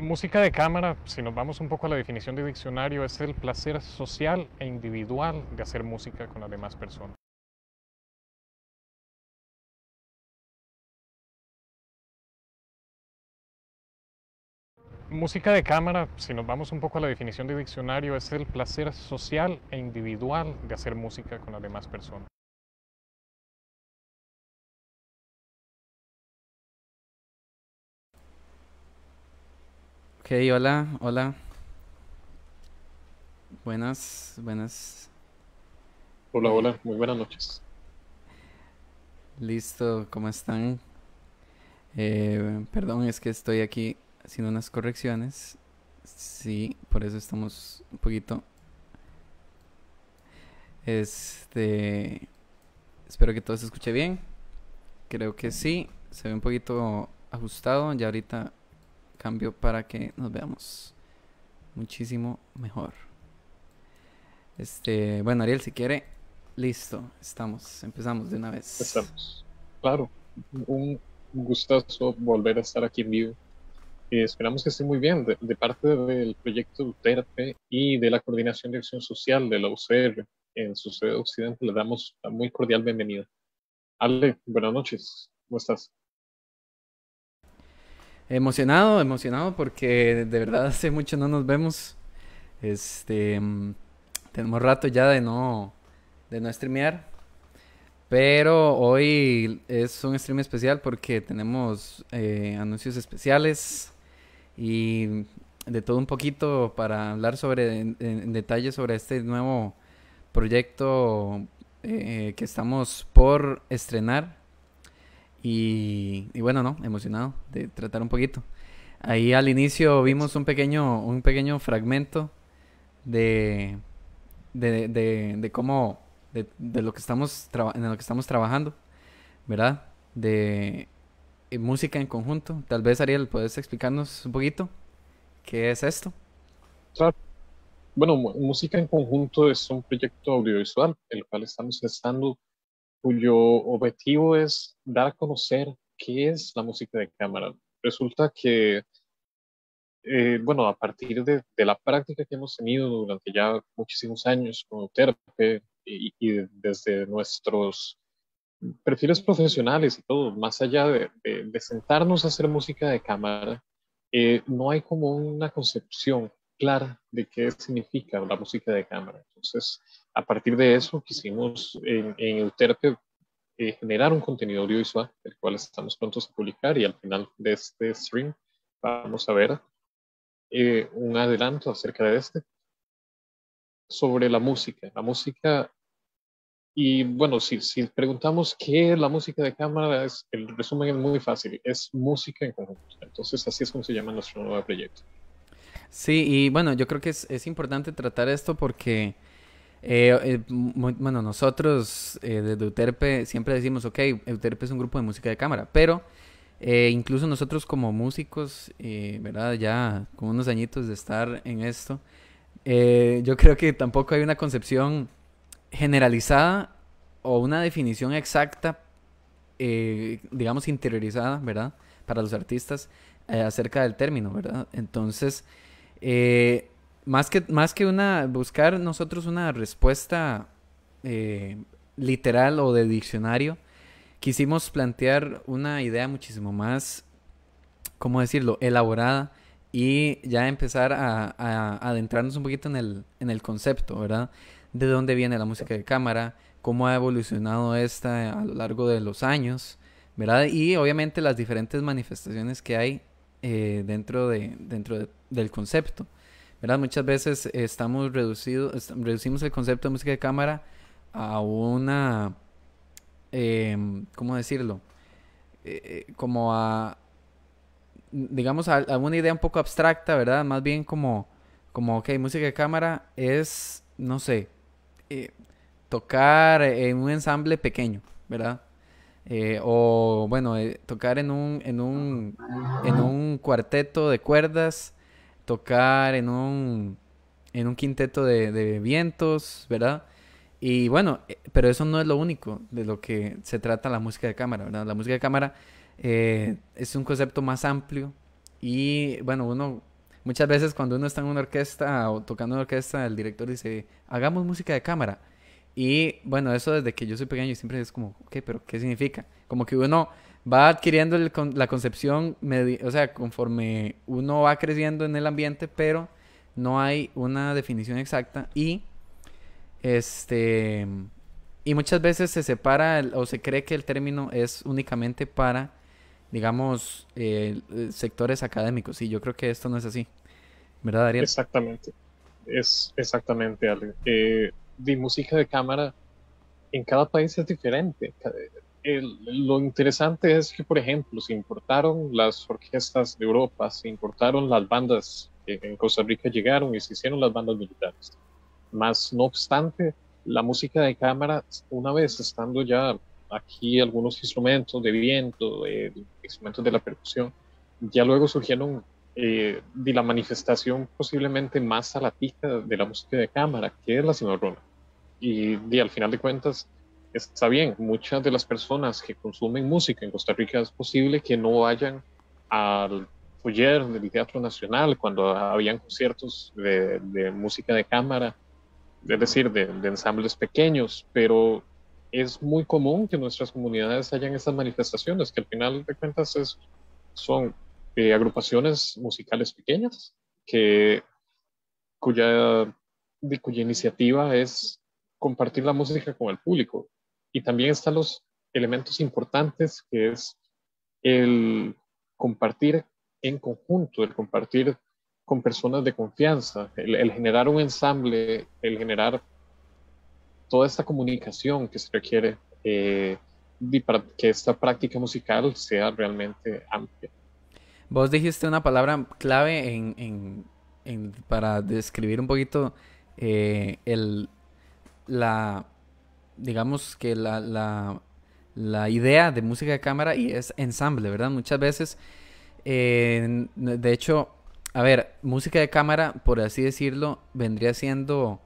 Música de cámara, si nos vamos un poco a la definición de diccionario, es el placer social e individual de hacer música con las demás personas. Música de cámara, si nos vamos un poco a la definición de diccionario, es el placer social e individual de hacer música con las demás personas. Ok, hola, hola. Buenas, buenas. Hola, hola, eh, muy buenas noches. Listo, ¿cómo están? Eh, perdón, es que estoy aquí haciendo unas correcciones. Sí, por eso estamos un poquito. Este. Espero que todo se escuche bien. Creo que sí. Se ve un poquito ajustado. Ya ahorita cambio para que nos veamos muchísimo mejor. Este, bueno, Ariel, si quiere, listo, estamos, empezamos de una vez. Estamos. Claro, un gustazo volver a estar aquí en vivo. Eh, esperamos que esté muy bien de, parte del proyecto Duterte y de la Coordinación de Acción Social de la UCR en su sede occidente. Le damos la muy cordial bienvenida. Ale, buenas noches. ¿Cómo estás? Emocionado, emocionado porque de verdad hace mucho no nos vemos. Este mm, tenemos rato ya de no de no streamear. Pero hoy es un stream especial porque tenemos eh, anuncios especiales y de todo un poquito para hablar sobre en, detalle sobre este nuevo proyecto eh, que estamos por estrenar y, bueno, no, emocionado de tratar un poquito. Ahí al inicio vimos un pequeño, un pequeño fragmento de, de, cómo, de, lo que estamos en lo que estamos trabajando, ¿verdad? De eh, música en conjunto. Tal vez, Ariel, puedes explicarnos un poquito qué es esto. Bueno, música en conjunto es un proyecto audiovisual, en el cual estamos gestando cuyo objetivo es dar a conocer qué es la música de cámara. Resulta que, eh, bueno, a partir de, la práctica que hemos tenido durante ya muchísimos años con Terpe y, desde nuestros perfiles profesionales y todo, más allá de, sentarnos a hacer música de cámara, eh, no hay como una concepción clara de qué significa la música de cámara. Entonces, a partir de eso quisimos en, en eh, generar un contenido audiovisual, el cual estamos prontos a publicar y al final de este stream vamos a ver eh, un adelanto acerca de este sobre la música. La música, y bueno, si, si preguntamos qué es la música de cámara, es, el resumen es muy fácil, es música en conjunto. Entonces así es como se llama nuestro nuevo proyecto. Sí, y bueno, yo creo que es importante tratar esto porque eh, eh, bueno, nosotros eh, desde Euterpe siempre decimos, ok, Euterpe es un grupo de música de cámara, pero eh, incluso nosotros como músicos, ¿verdad? Ya con unos añitos de estar en esto, yo creo que tampoco hay una concepción generalizada o una definición exacta, digamos, interiorizada, ¿verdad? Para los artistas acerca del término, ¿verdad? Entonces, más que, más que una, buscar nosotros una respuesta eh, literal o de diccionario, quisimos plantear una idea muchísimo más, ¿cómo decirlo?, elaborada y ya empezar a, adentrarnos un poquito en el, en el concepto, ¿verdad? De dónde viene la música de cámara, cómo ha evolucionado esta a lo largo de los años, ¿verdad? Y obviamente las diferentes manifestaciones que hay eh, dentro, de, dentro del concepto. ¿verdad? Muchas veces estamos reducidos, reducimos el concepto de música de cámara a una, em, ¿cómo decirlo? Eh, eh, como a, digamos, a, una idea un poco abstracta, ¿verdad? Más bien como, como ok, música de cámara es, no sé, eh, tocar en un ensamble pequeño, ¿verdad? o bueno, tocar en un, en, un, en un cuarteto de cuerdas tocar en un, en un quinteto de, vientos, ¿verdad? Y bueno, eh, pero eso no es lo único de lo que se trata la música de cámara, ¿verdad? La música de cámara eh, es un concepto más amplio y bueno, uno muchas veces cuando uno está en una orquesta o tocando una orquesta, el director dice, hagamos música de cámara. Y bueno, eso desde que yo soy pequeño siempre es como, ok, pero ¿qué significa? Como que uno va adquiriendo la concepción, o sea, conforme uno va creciendo en el ambiente, pero no hay una definición exacta y este y muchas veces se separa o se cree que el término es únicamente para digamos eh, sectores académicos y yo creo que esto no es así verdad Ariel exactamente es exactamente Ale eh, música de cámara en cada país es diferente lo interesante es que, por ejemplo, se importaron las orquestas de Europa, se importaron las bandas que en Costa Rica llegaron y se hicieron las bandas militares. Más no obstante, la música de cámara, una vez estando ya aquí algunos instrumentos de viento, instrumentos de la percusión, ya luego surgieron eh, de la manifestación posiblemente más a la pista de la música de cámara, que es la cimarrona. y al final de cuentas, está bien, muchas de las personas que consumen música en Costa Rica es posible que no vayan al foyer del Teatro Nacional cuando habían conciertos de, música de cámara, es decir, de, ensambles pequeños, pero es muy común que nuestras comunidades hayan esas manifestaciones, que al final de cuentas son eh, agrupaciones musicales pequeñas que cuya iniciativa es compartir la música con el público. Y también están los elementos importantes, que es el compartir en conjunto, el compartir con personas de confianza, el, generar un ensamble, el generar toda esta comunicación que se requiere eh, para que esta práctica musical sea realmente amplia. Vos dijiste una palabra clave para describir un poquito eh, la, digamos que la, idea de música de cámara y es ensamble, ¿verdad? Muchas veces, de hecho, a ver, música de cámara, por así decirlo, vendría siendo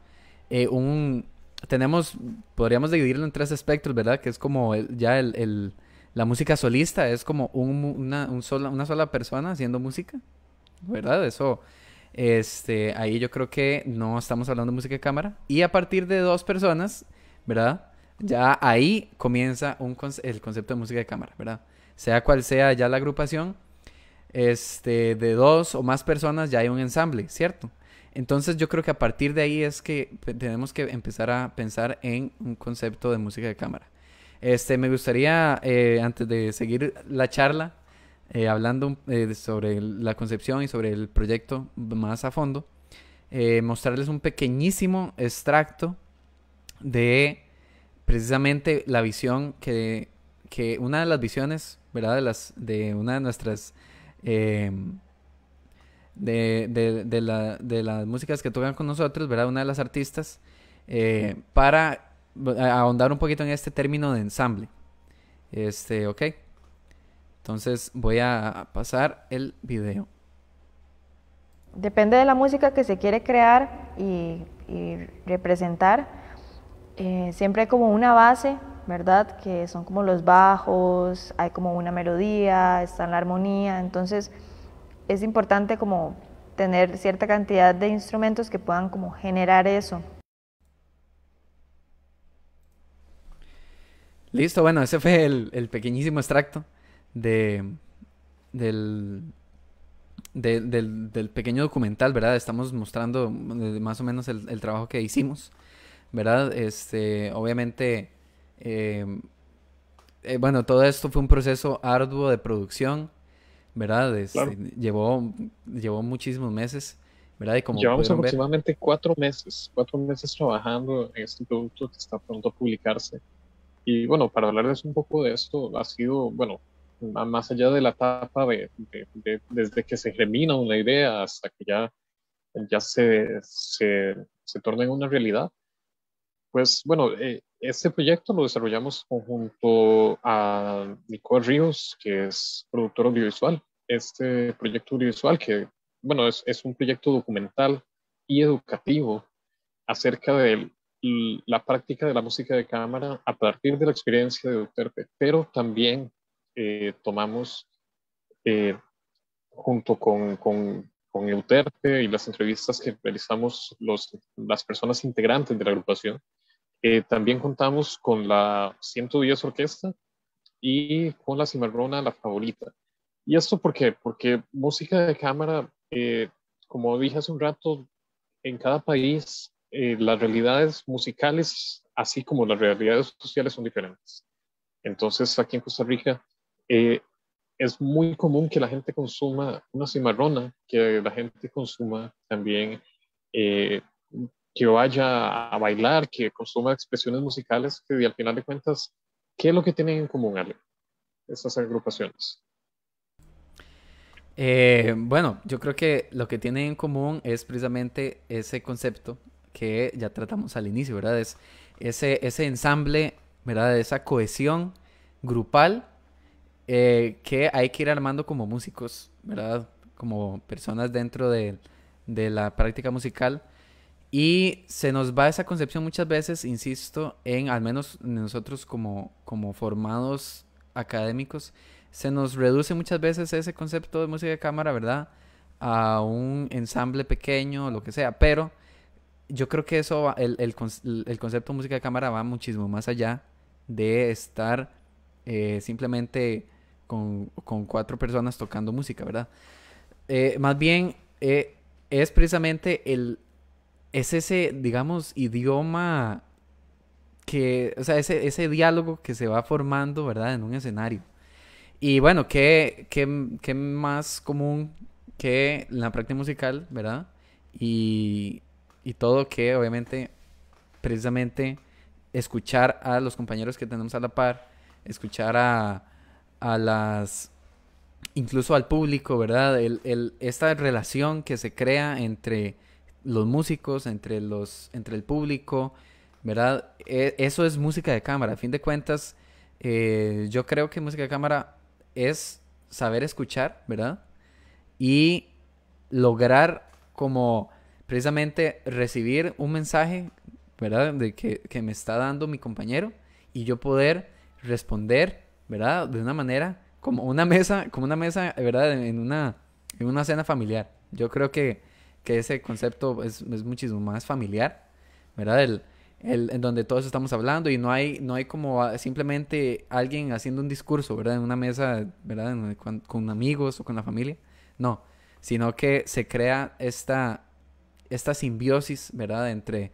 eh, un... Tenemos, podríamos dividirlo en tres espectros, ¿verdad? Que es como ya la música solista, es como un, una, sola, una sola persona haciendo música, ¿verdad? Eso, este, ahí yo creo que no estamos hablando de música de cámara. Y a partir de dos personas, ¿verdad? Ya ahí comienza el concepto de música de cámara, ¿verdad? Sea cual sea ya la agrupación, este, de dos o más personas ya hay un ensamble, ¿cierto? Entonces yo creo que a partir de ahí es que tenemos que empezar a pensar en un concepto de música de cámara. Este, me gustaría, eh, antes de seguir la charla, eh, hablando eh, sobre la concepción y sobre el proyecto más a fondo, mostrarles un pequeñísimo extracto de precisamente la visión que, una de las visiones, ¿verdad? De, las, de una de nuestras... Em, de, de, las músicas que tocan con nosotros, ¿verdad? Una de las artistas, eh, para eh, ahondar un poquito en este término de ensamble. Este, ok. Entonces voy a pasar el video. Depende de la música que se quiere crear y representar eh, siempre hay como una base, ¿verdad? Que son como los bajos, hay como una melodía, está en la armonía, entonces es importante como tener cierta cantidad de instrumentos que puedan como generar eso. Listo, bueno, ese fue el, pequeñísimo extracto de, del, del, pequeño documental, ¿verdad? Estamos mostrando eh, más o menos el trabajo que hicimos. ¿verdad? Este, obviamente, em, eh, bueno, todo esto fue un proceso arduo de producción, ¿verdad? Este, llevó, llevó muchísimos meses, ¿verdad? Y como Llevamos aproximadamente cuatro meses, cuatro meses trabajando en este producto que está pronto a publicarse. Y bueno, para hablarles un poco de esto, ha sido, bueno, más allá de la etapa desde que se germina una idea hasta que ya, ya se, se, se torna en una realidad, pues bueno, eh, este proyecto lo desarrollamos junto a Nicole Ríos, que es productor audiovisual. Este proyecto audiovisual, que bueno, es, un proyecto documental y educativo acerca de la práctica de la música de cámara a partir de la experiencia de Uterpe, pero también eh, tomamos eh, junto con, con, con, Euterpe y las entrevistas que realizamos los, las personas integrantes de la agrupación, eh, también contamos con la 110 Orquesta y con la Cimarrona La Favorita. ¿Y esto por qué? Porque música de cámara, eh, como dije hace un rato, en cada país eh, las realidades musicales, así como las realidades sociales, son diferentes. Entonces, aquí en Costa Rica, es muy común que la gente consuma una cimarrona, que la gente consuma también eh, que vaya a bailar, que consuma expresiones musicales, que al final de cuentas, ¿qué es lo que tienen en común, Ale, Esas agrupaciones? Eh, bueno, yo creo que lo que tienen en común es precisamente ese concepto que ya tratamos al inicio, ¿verdad? Es ese, ese ensamble, ¿verdad? Esa cohesión grupal eh, que hay que ir armando como músicos, ¿verdad? Como personas dentro de, de la práctica musical y se nos va esa concepción muchas veces, insisto, en al menos nosotros como, como formados académicos, se nos reduce muchas veces ese concepto de música de cámara, ¿verdad? A un ensamble pequeño, o lo que sea, pero yo creo que eso, el, el, el, concepto de música de cámara va muchísimo más allá de estar eh, simplemente con, con, cuatro personas tocando música, ¿verdad? Eh, más bien eh, es precisamente el es ese, digamos, idioma que, o sea, ese, diálogo que se va formando, ¿verdad? En un escenario. Y bueno, ¿qué, más común que la práctica musical, ¿verdad? Y, y todo que, obviamente, precisamente escuchar a los compañeros que tenemos a la par, escuchar a, a las incluso al público, ¿verdad? el, esta relación que se crea entre los músicos, entre, los, entre el público, ¿verdad? E, eso es música de cámara. A fin de cuentas, eh, yo creo que música de cámara es saber escuchar, ¿verdad? Y lograr como precisamente recibir un mensaje, ¿verdad? De que, me está dando mi compañero y yo poder responder, ¿verdad? De una manera como una mesa, como una mesa, ¿verdad? En una, en una cena familiar. Yo creo que que ese concepto es, muchísimo más familiar, ¿verdad? El, el, en donde todos estamos hablando y no hay, no hay como ah, simplemente alguien haciendo un discurso, ¿verdad? En una mesa, ¿verdad? con, amigos o con la familia, no, sino que se crea esta, esta simbiosis, ¿verdad? Entre,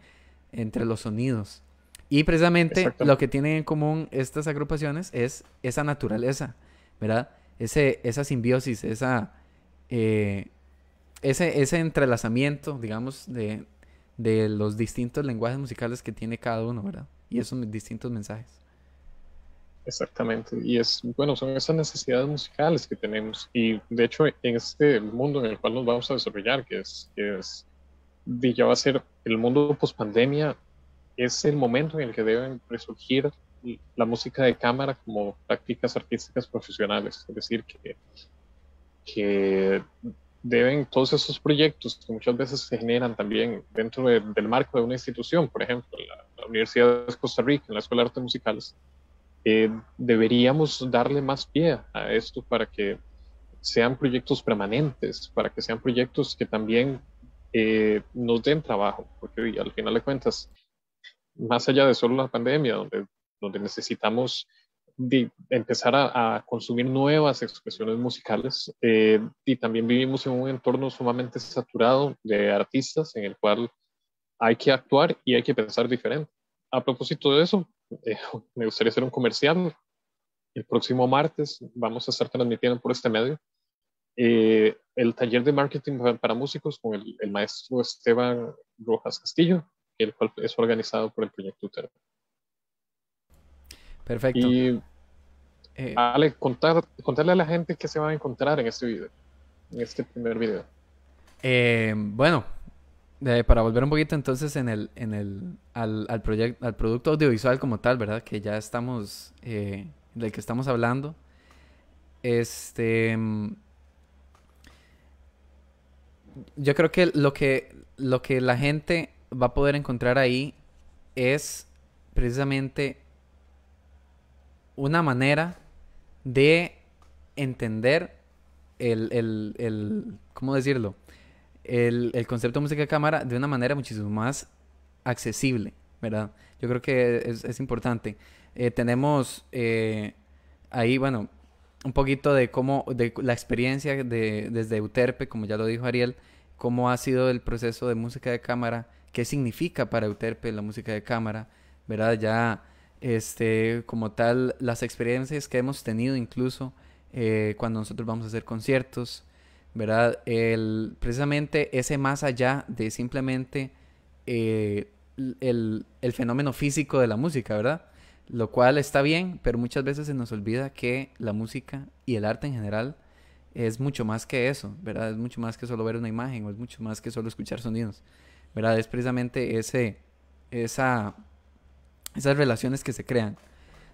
entre los sonidos. Y precisamente lo que tienen en común estas agrupaciones es esa naturaleza, ¿verdad? Ese, esa simbiosis, esa... Eh, ese, ese entrelazamiento, digamos, de, de los distintos lenguajes musicales que tiene cada uno, ¿verdad? Y esos distintos mensajes. Exactamente, y es bueno, son esas necesidades musicales que tenemos, y de hecho, en este mundo en el cual nos vamos a desarrollar, que es, que ya va a ser el mundo post pandemia, es el momento en el que deben resurgir la música de cámara como prácticas artísticas profesionales, es decir, que, que deben todos esos proyectos que muchas veces se generan también dentro del marco de una institución, por ejemplo, la, Universidad de Costa Rica, en la Escuela de Artes Musicales, eh, deberíamos darle más pie a esto para que sean proyectos permanentes, para que sean proyectos que también eh, nos den trabajo, porque al final de cuentas, más allá de solo la pandemia, donde, donde necesitamos de empezar a, consumir nuevas expresiones musicales eh, y también vivimos en un entorno sumamente saturado de artistas en el cual hay que actuar y hay que pensar diferente. A propósito de eso, eh, me gustaría hacer un comercial. El próximo martes vamos a estar transmitiendo por este medio eh, el taller de marketing para músicos con el, el maestro Esteban Rojas Castillo, el cual es organizado por el proyecto Utero. Perfecto. Y eh, contar, contarle a la gente qué se va a encontrar en este video, en este primer video. Eh, bueno, para volver un poquito entonces en el, en al, proyecto, al producto audiovisual como tal, ¿verdad? Que ya estamos, eh, del que estamos hablando. Este... Mm, yo creo que lo que, lo que la gente va a poder encontrar ahí es precisamente una manera de entender el, el, el ¿cómo decirlo? El, concepto de música de cámara de una manera muchísimo más accesible, ¿verdad? Yo creo que es, importante. Eh, tenemos eh, ahí, bueno, un poquito de cómo, de la experiencia de, desde Euterpe, como ya lo dijo Ariel, cómo ha sido el proceso de música de cámara, qué significa para Euterpe la música de cámara, ¿verdad? Ya este, como tal, las experiencias que hemos tenido incluso eh, cuando nosotros vamos a hacer conciertos, ¿verdad? El, precisamente ese más allá de simplemente eh, el, fenómeno físico de la música, ¿verdad? Lo cual está bien, pero muchas veces se nos olvida que la música y el arte en general es mucho más que eso, ¿verdad? Es mucho más que solo ver una imagen o es mucho más que solo escuchar sonidos, ¿verdad? Es precisamente ese, esa esas relaciones que se crean.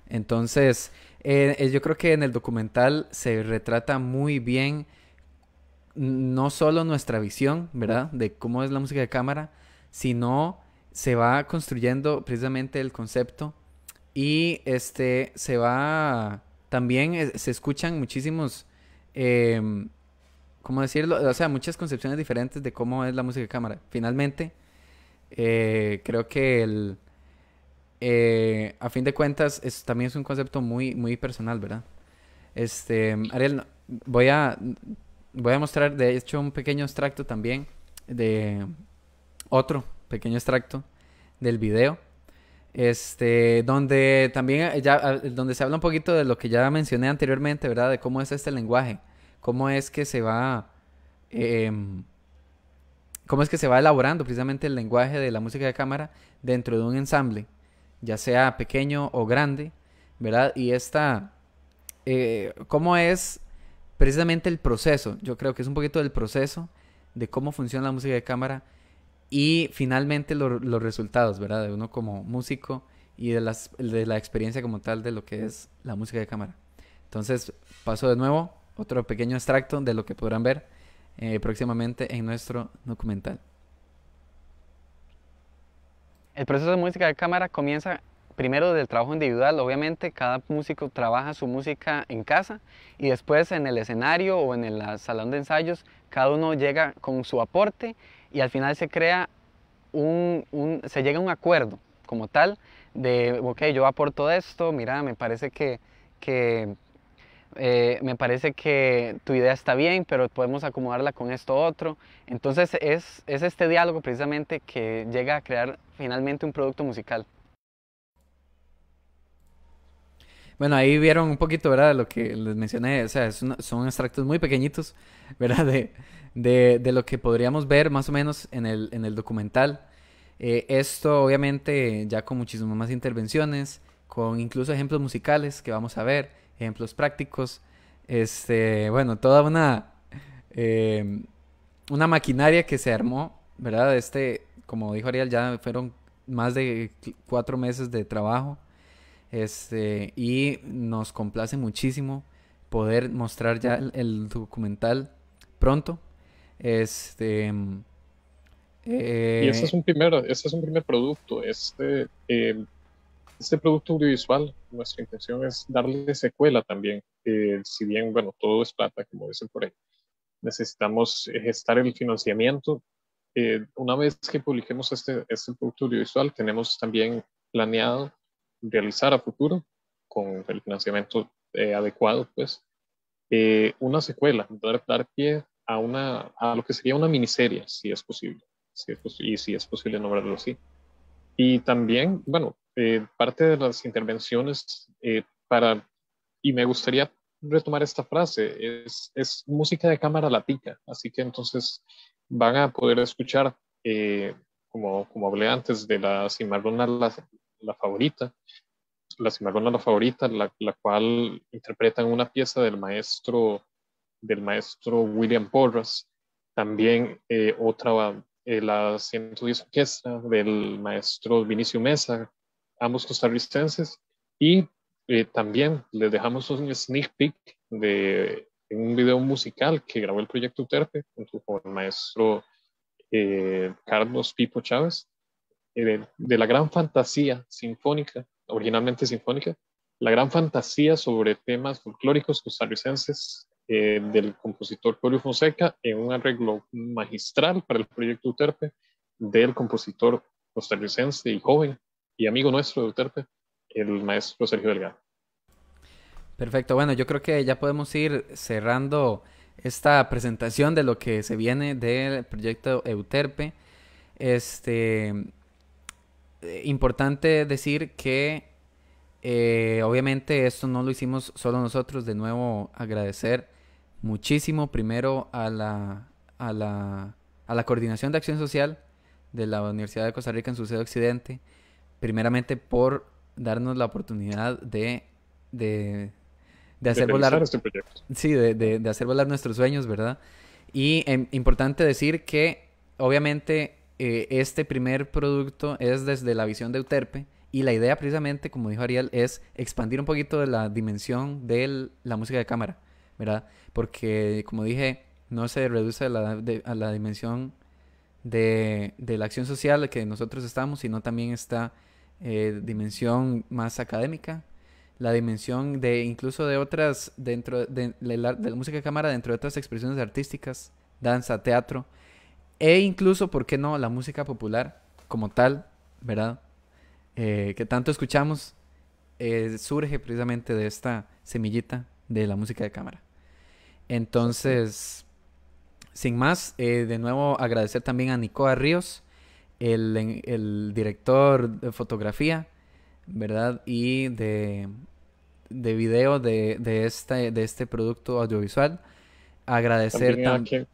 Entonces, eh, eh, yo creo que en el documental se retrata muy bien mm, no solo nuestra visión, ¿verdad? De cómo es la música de cámara, sino se va construyendo precisamente el concepto y este se va también eh, se escuchan muchísimos eh, cómo decirlo o sea muchas concepciones diferentes de cómo es la música de cámara finalmente creo que el eh, a fin de cuentas, también es un concepto muy, muy personal, ¿verdad? Este, Ariel, voy a, voy a mostrar, de hecho, un pequeño extracto también de otro pequeño extracto del video. Este, donde también eh, ah, donde se habla un poquito de lo que ya mencioné anteriormente, ¿verdad? De cómo es este lenguaje, cómo es que se va, em, cómo es que se va elaborando precisamente el lenguaje de la música de cámara dentro de un ensamble ya sea pequeño o grande, ¿verdad? Y esta, eh, ¿cómo es precisamente el proceso? Yo creo que es un poquito del proceso de cómo funciona la música de cámara y finalmente los resultados, ¿verdad? De uno como músico y de, de la experiencia como tal de lo que es la música de cámara. Entonces, paso de nuevo, otro pequeño extracto de lo que podrán ver eh, próximamente en nuestro documental. El proceso de música de cámara comienza primero del trabajo individual, obviamente cada músico trabaja su música en casa y después en el escenario o en el salón de ensayos cada uno llega con su aporte y al final se crea un, se llega a un acuerdo como tal de, ok, yo aporto esto, mira, me parece que, que eh, me parece que tu idea está bien, pero podemos acomodarla con esto otro. Entonces es, es este diálogo precisamente que llega a crear finalmente un producto musical. Bueno, ahí vieron un poquito, ¿verdad? Lo que les mencioné, o sea, son extractos muy pequeñitos, ¿verdad? De, de, lo que podríamos ver más o menos en el, en el documental. Eh, esto obviamente ya con muchísimas más intervenciones, con incluso ejemplos musicales que vamos a ver ejemplos prácticos. Este, bueno, toda una, eh, una maquinaria que se armó, ¿verdad? Este, como dijo Ariel, ya fueron más de cuatro meses de trabajo. Este, y nos complace muchísimo poder mostrar ya el, documental pronto. Este. y ese eh, es un primer, este es un primer producto. Este este producto audiovisual, nuestra intención es darle secuela también. si bien, bueno, todo es plata, como dicen por ahí, necesitamos eh, gestar el financiamiento. Eh, una vez que publiquemos este, este producto audiovisual, tenemos también planeado realizar a futuro, con el financiamiento eh, adecuado, pues, una secuela, dar, dar pie a, una, a lo que sería una miniserie, si es posible, si es y si es posible nombrarlo así. Y también, bueno, eh, parte de las intervenciones eh, para, y me gustaría retomar esta frase, es, música de cámara latina, así que entonces van a poder escuchar, eh, como, como hablé antes, de la cimarrona la, la favorita, la cimarrona la favorita, la, cual interpretan una pieza del maestro, del maestro William Porras, también otra la 110 orquesta del maestro Vinicio Mesa, ambos costarricenses. Y eh, también les dejamos un sneak peek de un video musical que grabó el proyecto Uterpe junto con el maestro eh, Carlos Pipo Chávez, eh, de la gran fantasía sinfónica, originalmente sinfónica, la gran fantasía sobre temas folclóricos costarricenses del compositor Julio Fonseca en un arreglo magistral para el proyecto Uterpe del compositor costarricense y joven y amigo nuestro de Uterpe, el maestro Sergio Delgado. Perfecto, bueno, yo creo que ya podemos ir cerrando esta presentación de lo que se viene del proyecto Euterpe. Este, eh, importante decir que eh, obviamente esto no lo hicimos solo nosotros, de nuevo agradecer muchísimo primero a la, a la, a la Coordinación de Acción Social de la Universidad de Costa Rica en su sede occidente, primeramente por darnos la oportunidad de, de, hacer volar. Este sí, de, hacer volar nuestros sueños, ¿verdad? Y em, importante decir que, obviamente, eh, este primer producto es desde la visión de Euterpe. Y la idea, precisamente, como dijo Ariel, es expandir un poquito la dimensión de la música de cámara, ¿verdad? Porque, como dije, no se reduce a la, dimensión de, de la acción social que nosotros estamos, sino también está eh, dimensión más académica, la dimensión de incluso de otras, dentro de, la, música de cámara, dentro de otras expresiones artísticas, danza, teatro, e incluso, ¿por qué no?, la música popular como tal, ¿verdad? Eh, que tanto escuchamos, eh, surge precisamente de esta semillita de la música de cámara. Entonces, sin más, de nuevo agradecer también a Nicoa Ríos el, el director de fotografía, ¿verdad? Y de, de video de, este, de este producto audiovisual. Agradecer también,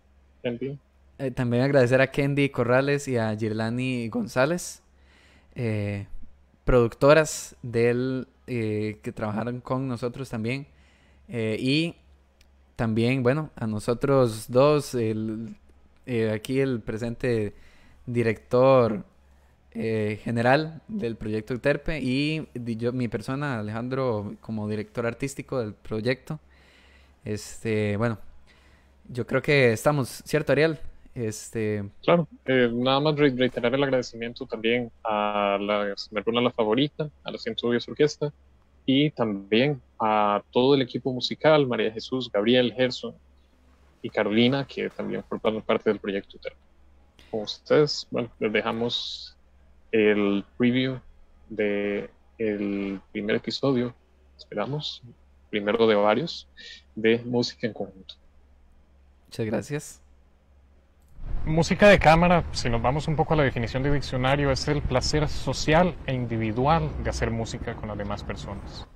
eh, agradecer a Kendi Corrales y a Girlani González, eh, productoras del eh, que trabajaron con nosotros también. y también, bueno, a nosotros dos, aquí el presente director eh, general del proyecto Terpe y mi persona, Alejandro, como director artístico del proyecto. Este, bueno, yo creo que estamos, ¿cierto, Ariel? Este... Claro, eh, nada más reiterar el agradecimiento también a la La Favorita, a la su Orquesta y también a todo el equipo musical, María Jesús, Gabriel, Gerson y Carolina, que también forman parte del proyecto Terpe ustedes. Bueno, les dejamos el preview de el primer episodio, esperamos, primero de varios, de música en conjunto. Muchas gracias. Música de cámara, si nos vamos un poco a la definición de diccionario, es el placer social e individual de hacer música con las demás personas.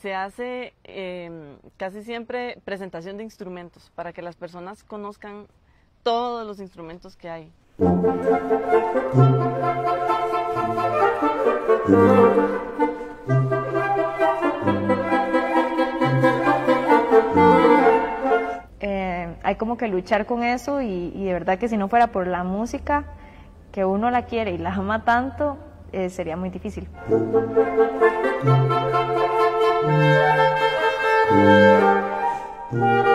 se, hace em, casi siempre presentación de instrumentos para que las personas conozcan todos los instrumentos que hay. Eh, hay como que luchar con eso y, de verdad que si no fuera por la música, que uno la quiere y la ama tanto, eh, sería muy difícil. Thank you.